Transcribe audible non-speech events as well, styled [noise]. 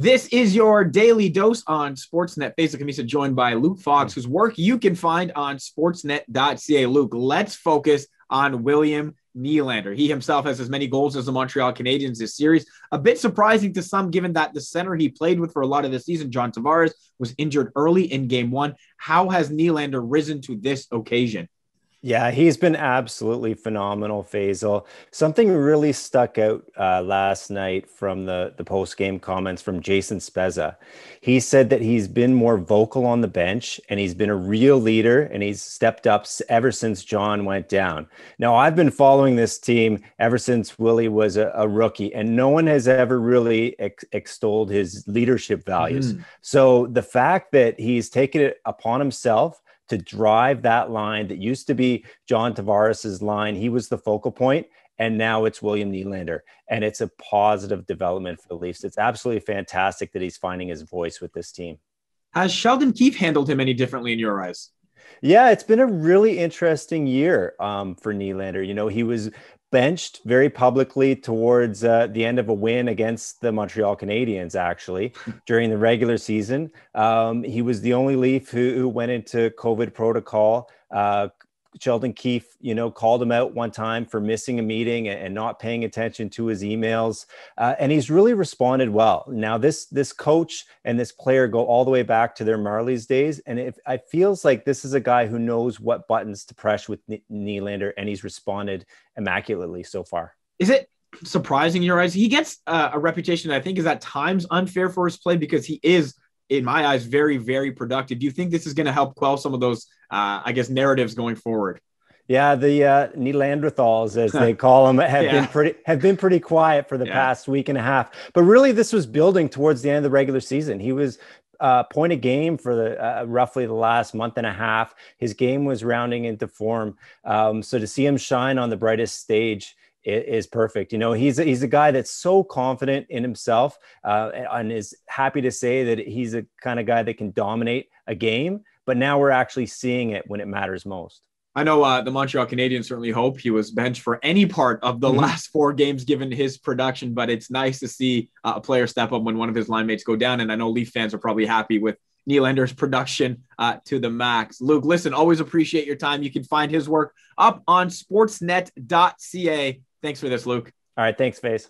This is your daily dose on Sportsnet. Faisal Kamisa joined by Luke Fox, hmm. whose work you can find on sportsnet.ca. Luke, let's focus on William Nylander. He himself has as many goals as the Montreal Canadiens this series. A bit surprising to some, given that the center he played with for a lot of the season, John Tavares, was injured early in game one. How has Nylander risen to this occasion? Yeah, he's been absolutely phenomenal, Faisal. Something really stuck out uh, last night from the, the post game comments from Jason Spezza. He said that he's been more vocal on the bench and he's been a real leader and he's stepped up ever since John went down. Now, I've been following this team ever since Willie was a, a rookie, and no one has ever really ex- extolled his leadership values. Mm. So the fact that he's taken it upon himself to drive that line that used to be John Tavares's line. He was the focal point, and now it's William Nylander, and it's a positive development for the Leafs. It's absolutely fantastic that he's finding his voice with this team. Has Sheldon Keefe handled him any differently in your eyes? Yeah, it's been a really interesting year um, for Nylander. You know, he was benched very publicly towards uh, the end of a win against the Montreal Canadiens, actually, [laughs] during the regular season. Um, he was the only Leaf who, who went into COVID protocol uh, Sheldon Keefe, you know, called him out one time for missing a meeting and, not paying attention to his emails, uh, and he's really responded well. Now, this this coach and this player go all the way back to their Marley's days, and it, it feels like this is a guy who knows what buttons to press with N- Nylander, and he's responded immaculately so far. Is it surprising in your eyes? He gets uh, a reputation that I think is at times unfair for his play because he is in my eyes, very, very productive. Do you think this is going to help quell some of those, uh, I guess, narratives going forward? Yeah, the uh, Neanderthals, as they [laughs] call them, have yeah. been pretty have been pretty quiet for the yeah. past week and a half. But really, this was building towards the end of the regular season. He was uh, point of game for the, uh, roughly the last month and a half. His game was rounding into form. Um, so to see him shine on the brightest stage is perfect. You know, he's a, he's a guy that's so confident in himself uh, and is happy to say that he's a kind of guy that can dominate a game. But now we're actually seeing it when it matters most. I know uh, the Montreal Canadiens certainly hope he was benched for any part of the mm-hmm. last four games given his production, but it's nice to see uh, a player step up when one of his line mates go down. And I know Leaf fans are probably happy with Nylander's production uh, to the max. Luke, listen, always appreciate your time. You can find his work up on sportsnet.ca Thanks for this, Luke. All right. Thanks, Face.